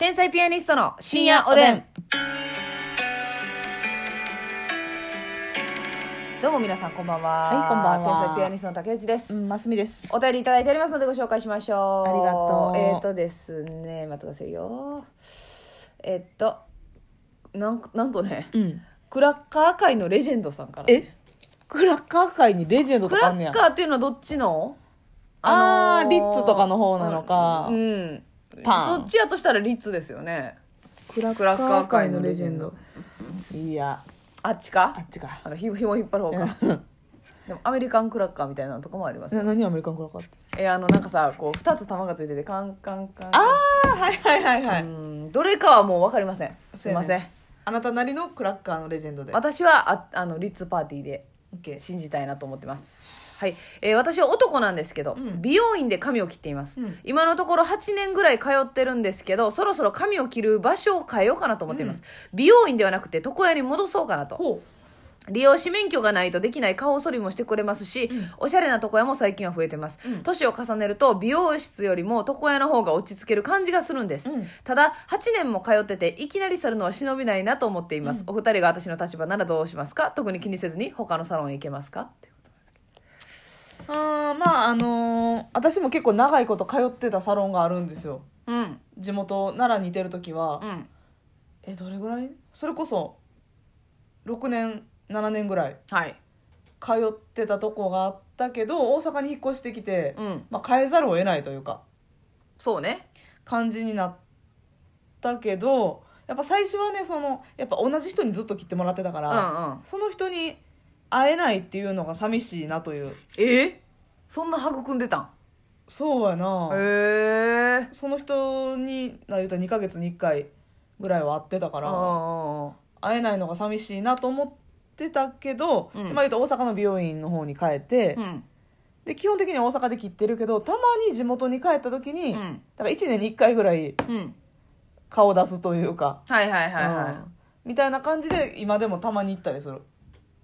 天才ピアニストの深夜おでん。どうも皆さんこんばんは。はいこんばんは天才ピアニストの竹内です。うん、ますみです。お便りいただいておりますのでご紹介しましょう。ありがとうえっ、とですね、待ってくださいよ。えっ、と、なん、なんとね、うん。クラッカー界のレジェンドさんから、えクラッカー界にレジェンドとクかあラんねッカーっていうのはどっちのあーリッツとかの方なのかうん。パンそっちやとしたらリッツですよねクラッカー界のレジェンドいやあっちかあっちかあのひひも引っ張る方かでもアメリカンクラッカーみたいなとこもあります何アメリカンクラッカーってえあのなんかさこう2つ玉がついててカンカンカンああはいはいはいはいどれかはもう分かりませんすいません、ね、あなたなりのクラッカーのレジェンドで私はああのリッツパーティーで信じたいなと思ってますはい、えー私は男なんですけど、うん美容院で髪を切っています、うん今のところ8年ぐらい通ってるんですけどそろそろ髪を切る場所を変えようかなと思っています、美容院ではなくて床屋に戻そうかなと利用し免許がないとできない顔剃りもしてくれますし、うんおしゃれな床屋も最近は増えてますうん年、を重ねると美容室よりも床屋の方が落ち着ける感じがするんです、うんただ8年も通ってていきなり去るのは忍びないなと思っています、お二人が私の立場ならどうしますか特に気にせずに他のサロンへ行けますかってあまああのー私も結構長いこと通ってたサロンがあるんですようん地元奈良にいてる時は、うんえどれぐらいそれこそ6年7年ぐらいはい通ってたとこがあったけど大阪に引っ越してきて、うんまあ、変えざるを得ないというかそうね感じになったけどやっぱ最初はねそのやっぱ同じ人にずっと切ってもらってたかうんうら、んその人に会えないっていうのが寂しいなというえそんな育んでたんそうやなへえその人にな言うたら2ヶ月に1回ぐらいは会ってたから会えないのが寂しいなと思ってたけど、うんまあ言うと大阪の美容院の方に帰って、うんで基本的には大阪で切ってるけどたまに地元に帰った時に、うんだから1年に1回ぐらい顔出すというか、はいはいはいはい、うんみたいな感じで今でもたまに行ったりする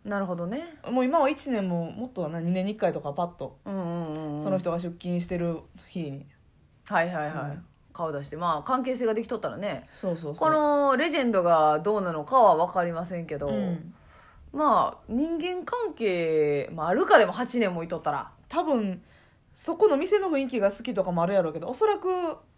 なるほどねもう今は1年ももっとはな2年に1回とかパッと、うんうんその人が出勤してる日にはいはいはい、うん顔出してまあ関係性ができとったらねそうそうそうこのレジェンドがどうなのかは分かりませんけど、うんまあ人間関係、まあ、あるかでも8年もいとったら多分そこの店の雰囲気が好きとかもあるやろうけどおそらく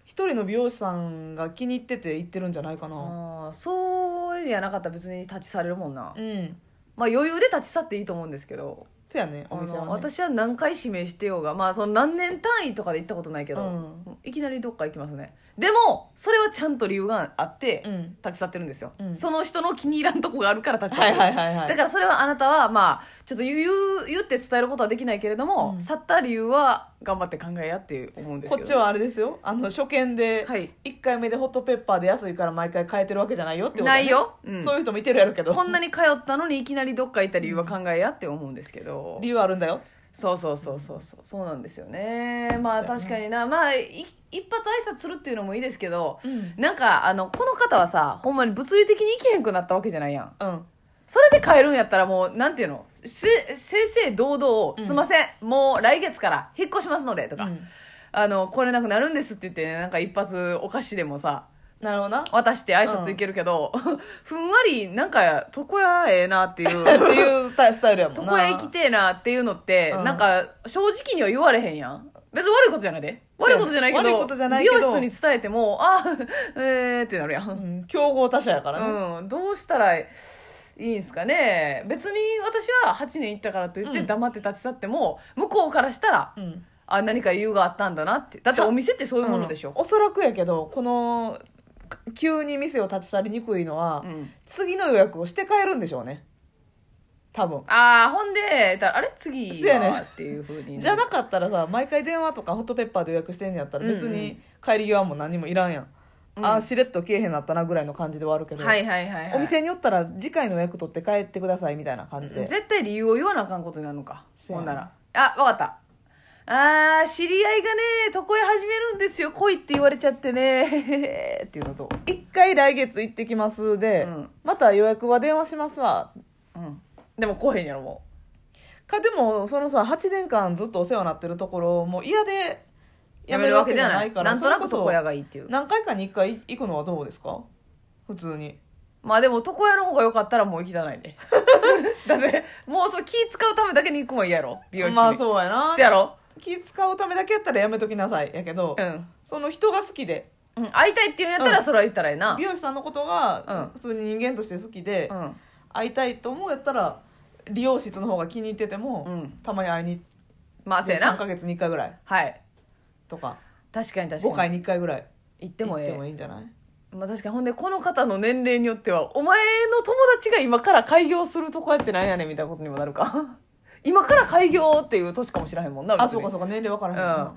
一人の美容師さんが気に入ってて行ってるんじゃないかなあーそうじゃなかったら別に立ち去れるもんなうんまあ余裕で立ち去っていいと思うんですけどそうやねお店はね私は何回指名してようがまあその何年単位とかで行ったことないけど、うんいきなりどっか行きますねでもそれはちゃんと理由があって立ち去ってるんですよ、うんその人の気に入らんとこがあるから立ち去っはている、はいはいはいだからそれはあなたはまあちょっと言う言って伝えることはできないけれども、うん去った理由は頑張って考えやって思うんですけどこっちはあれですよあの初見で1回目でホットペッパーで安いから毎回変えてるわけじゃないよってこと、ね、ないようんそういう人もいてるやろうけどこんなに通ったのにいきなりどっか行った理由は考えやって思うんですけど理由あるんだよそうそうそうそうそうそうなんですよねまあ確かになまあ一発挨拶するっていうのもいいですけど、うんなんかあのこの方はさほんまに物理的に行けへんくなったわけじゃないやんうんそれで帰るんやったらもうなんていうの正々堂々、んすいませんもう来月から引っ越しますのでとか、うんあの来れなくなるんですって言ってなんか一発お菓子でもさなるほどな。渡して挨拶いけるけど、ふんわりなんか床屋ええなっていう っていうスタイルやもん床屋行きてえなっていうのって、うんなんか正直には言われへんやん別に悪いことじゃないで悪いことじゃないけど悪いことじゃないけど美容室に伝えてもあえーってなるやん、競合他社やからね。うん、どうしたらいいんすかね別に私は8年行ったからといって黙って立ち去っても、向こうからしたらうんあ何か理由があったんだなってだってお店ってそういうものでしょ、おそらくやけどこの急に店を立ち去りにくいのは、うん次の予約をして帰るんでしょうね多分ああほんでだあれ次はっていうふうにじゃなかったらさ毎回電話とかホットペッパーで予約してんやったら別に帰り際も何もいらんやん、うんああしれっと消えへんなったなぐらいの感じではあるけど、はいはいはい、はい、お店に寄ったら次回の予約取って帰ってくださいみたいな感じで、絶対理由を言わなあかんことになるのかそうほんならあわかったあー、知り合いがね、床屋始めるんですよ、来いって言われちゃってね、っていうのと、一回来月行ってきますで、うんまた予約は電話しますわ。うん。でも来へんやろ、もか、でも、そのさ、8年間ずっとお世話になってるところ、もう嫌でやめるわけじゃない。なんとなく床屋がいいっていう。何回かに一回行くのはどうですか普通に。まあでも床屋の方が良かったらもう行きたないで。だって、もうそう気使うためだけに行くもい嫌やろ、美容室に。まあそうやな。せやろ気使うためだけやったらやめときなさいやけど、うんその人が好きでうん、会いたいって言うんやったらそれは言ったらええな、美容師さんのことが普通に人間として好きで、うん会いたいと思うやったら理容室の方が気に入ってても、うんたまに会いにまあ行っせてや3か月に1回ぐらいはいとか確かに確5回に1回ぐらい行ってもえ行ってもいいんじゃないまあ、確かにほんでこの方の年齢によってはお前の友達が今から開業するとこやってなんやねんみたいなことにもなるか今から開業っていう年かもしらへんもんなあそうかそうか年齢分からへんもん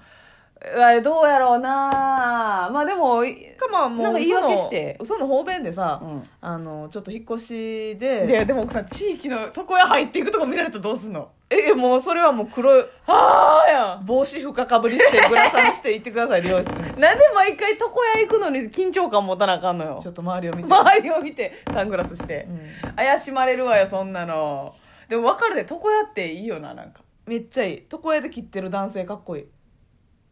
な、うん、どうやろうなまあでもかまあもうなんか言い訳して嘘の方便でさ、うん、あのちょっと引っ越しでででもさ地域の床屋入っていくとこ見られたらどうすんのえもうそれはもう黒いはあやん帽子深かぶりしてグラサンして行ってください 美容室になんで毎回床屋行くのに緊張感持たなあかんのよちょっと周りを見て周りを見てサングラスして、うん、怪しまれるわよそんなのでも分かるで床屋っていいよななんかめっちゃいい床屋で切ってる男性かっこいい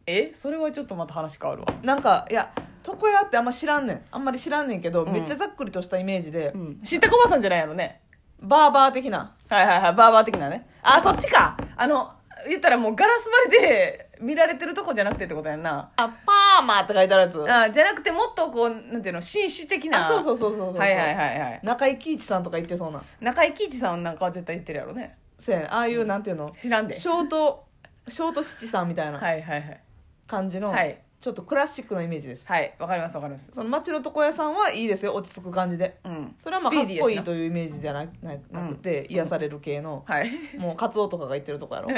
えそれはちょっとまた話変わるわなんかいや床屋ってあんま知らんねんあんまり知らんねんけど、うんめっちゃざっくりとしたイメージで、うん知ったこばさんじゃないやろねバーバー的なはいはいはいバーバー的なねあそっちかあの言ったらもうガラス張りで見られてるとこじゃなくてってことやんな。あ、パーマって書いてあるやつ。あじゃなくて、もっとこう、なんていうの、紳士的な。あ、そうそうそうそうそうそう。はいはいはいはい。中井貴一さんとか言ってそうな。中井貴一さんなんかは絶対言ってるやろね。そうやね。ああいう、なんていうの。知らんで。ショート、ショート七さんみたいなはいはいはい。感じの、はいちょっとクラシックのイメージです。はい。わかりますわかります。その街の床屋さんはいいですよ、落ち着く感じで。うん。それはまあ、かっこいいというイメージじゃなななくて、癒される系の、はい。もうカツオとかが言ってるとこやろ。い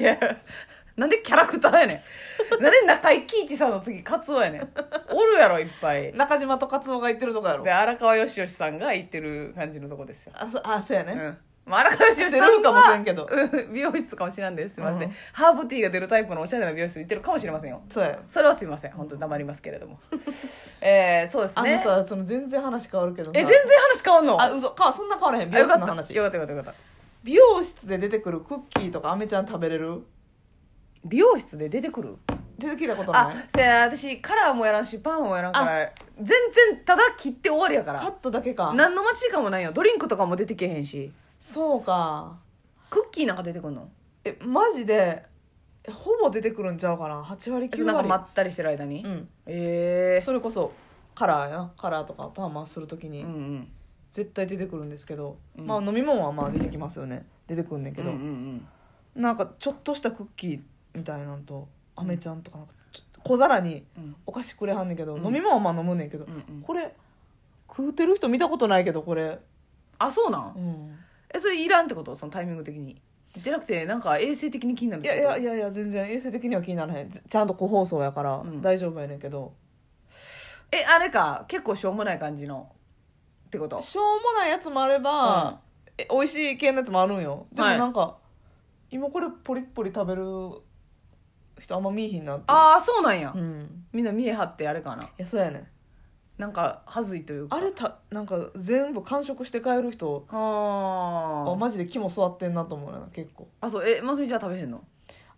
や、なんでキャラクターやねん。なんで中井貴一さんの次、カツオやねん。おるやろ、いっぱい。中島とカツオが行ってるとこやろで、荒川よしよしさんが行ってる感じのとこですよ。あそあそうやね、うん。まあ、荒川よしよしさんかもしれんけど美容室かもしれんです。すいません,、うんハーブティーが出るタイプのおしゃれな美容室行ってるかもしれませんよ。そうやそれはすいません。本当に黙りますけれども。えー、そうですあね。のさその全然話変わるけどさえ、全然話変わんのあ嘘かそんな変わらへん美容よか室っのた話よかったよかったよかった。美容室で出てくるクッキーとかあめちゃん食べれる美容室で出てくる出てきたことないせや私カラーもやらんしパンもやらんから全然ただ切って終わりやからカットだけか何の待ち時間もないよドリンクとかも出てけへんしそうかクッキーなんか出てくんのえマジでほぼ出てくるんちゃうかな8割9なんかまったりしてる間に、うんえそれこそカラーやなカラーとかパーマするときにうんうん絶対出てくるんですけど、うんまあ飲み物はまあ出てきますよね出てくんねんけど、うんうんなんかちょっとしたクッキーみたいなんと飴ちゃんとかなんかちょっと小皿にお菓子くれはんねんけど、うん飲み物はまあ飲むねんけど、うんうんこれ食うてる人見たことないけどこれ、あそうなんうんえそれいらんってことそのタイミング的にじゃなくてなんか衛生的に気になるっいてやこといやいやいや全然衛生的には気にならへんちゃんと個包装やから大丈夫やねんけど、えあれか結構しょうもない感じのってことしょうもないやつもあれば、え美味しい系のやつもあるんよでもなんか、今これポリポリ食べる人あんま見えひんなってああそうなんや、うんみんな見え張ってあれかないやそうやねんなんか恥ずいというかあれたなんか全部完食して帰る人あああマジで肝座ってんなと思うよな結構あそうえますみちゃん食べへんの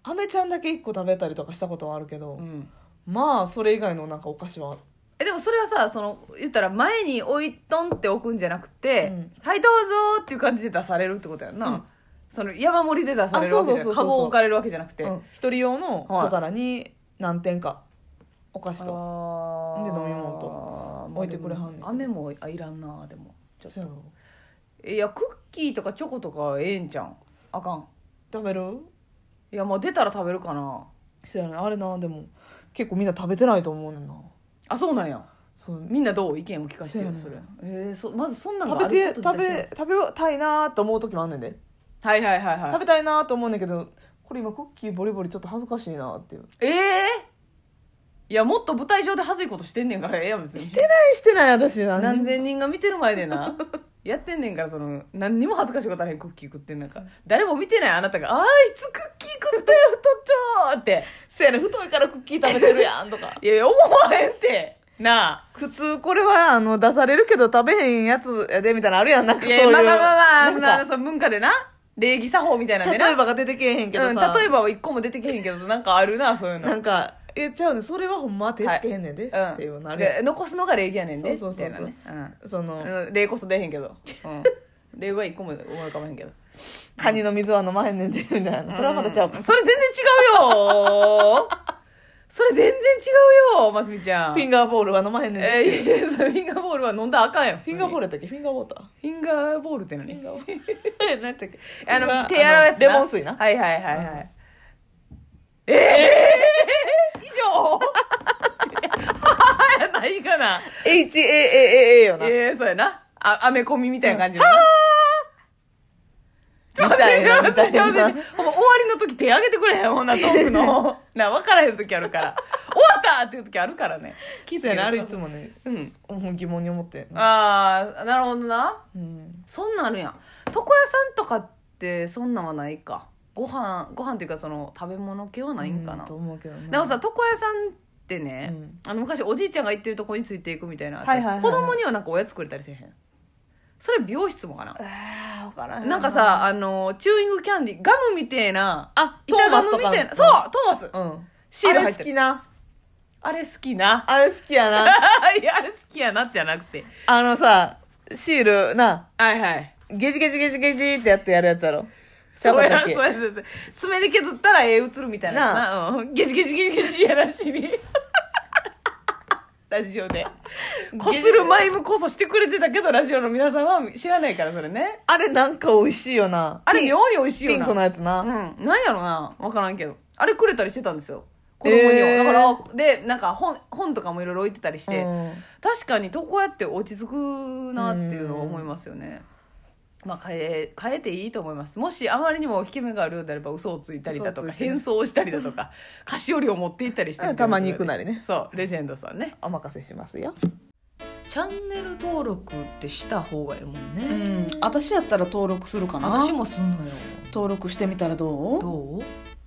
あめちゃんだけ1個食べたりとかしたことはあるけど、うんまあそれ以外のなんかお菓子はえでもそれはさその言ったら前に置いとんって置くんじゃなくて「うんはいどうぞ」っていう感じで出されるってことやんな、その山盛りで出されるわけそうそうそうかごカゴを置かれるわけじゃなくて、うん一人用の小皿に何点かお菓子とで飲み物と置いてくれはんねん雨もあいらんなでもちょっといやクッキーとかチョコとかええんちゃんあかん食べるいやまあ出たら食べるかなそうやねあれなでも結構みんな食べてないと思うねんなあそうなんやそうみんなどう意見を聞かせてるそれそ,、えーそまずそんなのあ食べること食べ食べたいなと思う時もあんねんではいはいはいはい食べたいなと思うんだけどこれ今クッキーボリボリちょっと恥ずかしいなっていうええーいやもっと舞台上で恥ずいことしてんねんからええやん別にしてないしてない私何何千人が見てる前でな やってんねんからその何にも恥ずかしいことあれへんクッキー食ってんなんか誰も見てないあなたが「ああ、いつクッキー食ったよ太っちょー」ってせやな太いからクッキー食べてるやんとか いやいや思わへんってなあ普通これはあの出されるけど食べへんやつやでみたいなあるやんなんかいそういうやまあまあまあまあ、まあ、その文化でな礼儀作法みたいなねで例えばが出てけえへんけどさ、うん、例えばは一個も出てけへんけどなんかあるなそういうのなんかえちゃうねそれはほんま手つけへんねんで、はい、っていうのあれ残すのが礼儀やねんでそうそうそうそう、ん、その礼こそ出へんけど、うん、礼は一個も思い浮かばへんけどカニの水は飲まへんねんでみたいなそれはまだちゃう、それ全然違うよそれ全然違うよ、ますみちゃん。フィンガーボールは飲まへんねん。えー、いやいやフィンガーボールは飲んだらあかんやん。フィンガーボールやったっけフィンガーボーター。フィンガーボールって何え、何やったっけあの、手洗うやつレモン水な。はいはいはいはい。ええー、以上 やないかな。HAAA よな。ええー、そうやな。あ、アメコミみたいな感じの。うんみたいな、みたいな。終わりの時手挙げてくれへん、ほんなトークの。な、分からへん時あるから。終わったっていう時あるからね。聞いたね、あれいつもね、うん。疑問に思って。ああ、なるほどな。うん。そんなんあるやん。床屋さんとかって、そんなんはないか。ご飯、ご飯っていうかその、食べ物系はないんかな。と思うけどね。でもさ、床屋さんってね、あの、昔おじいちゃんが行ってるとこについていくみたいな。はいはい。子供にはなんかおやつくれたりせへん。それ美容室もかなえー、分からんなんかさあのチューイングキャンディガムみてえなあトーマスとかみたいなそうトーマス、うん、シールあれ好きなあれ好きなあれ好きやな あれ好きやなってじゃなくてあのさシールなはいはいゲジゲジゲジゲジってやってやるやつだろちゃうそうやそうやそ爪で削ったらええ映るみたいななうん、ゲジゲジゲジゲジやらしいねラジオで。こするマイムこそしてくれてたけど、ラジオの皆さんは知らないから、それね。あれなんか美味しいよな。あれ、妙に美味しいよな。ピンクのやつな。うん。なんやろな。わからんけど。あれくれたりしてたんですよ。子供には、えー、だからでなんか本本とかもいろいろ置いてたりして、うん、確かに床やって落ち着くなっていうのは思いますよね、うんまあ、変え変えていいと思いますもしあまりにも引け目があるようであれば嘘をついたりだとか、変装をしたりだとか 菓子折りを持って行ったりしてたまに行くなりねそうレジェンドさんねお任せしますよチャンネル登録ってした方がいいもんねうん私やったら登録するかな私もすんのよ登録してみたらどうどう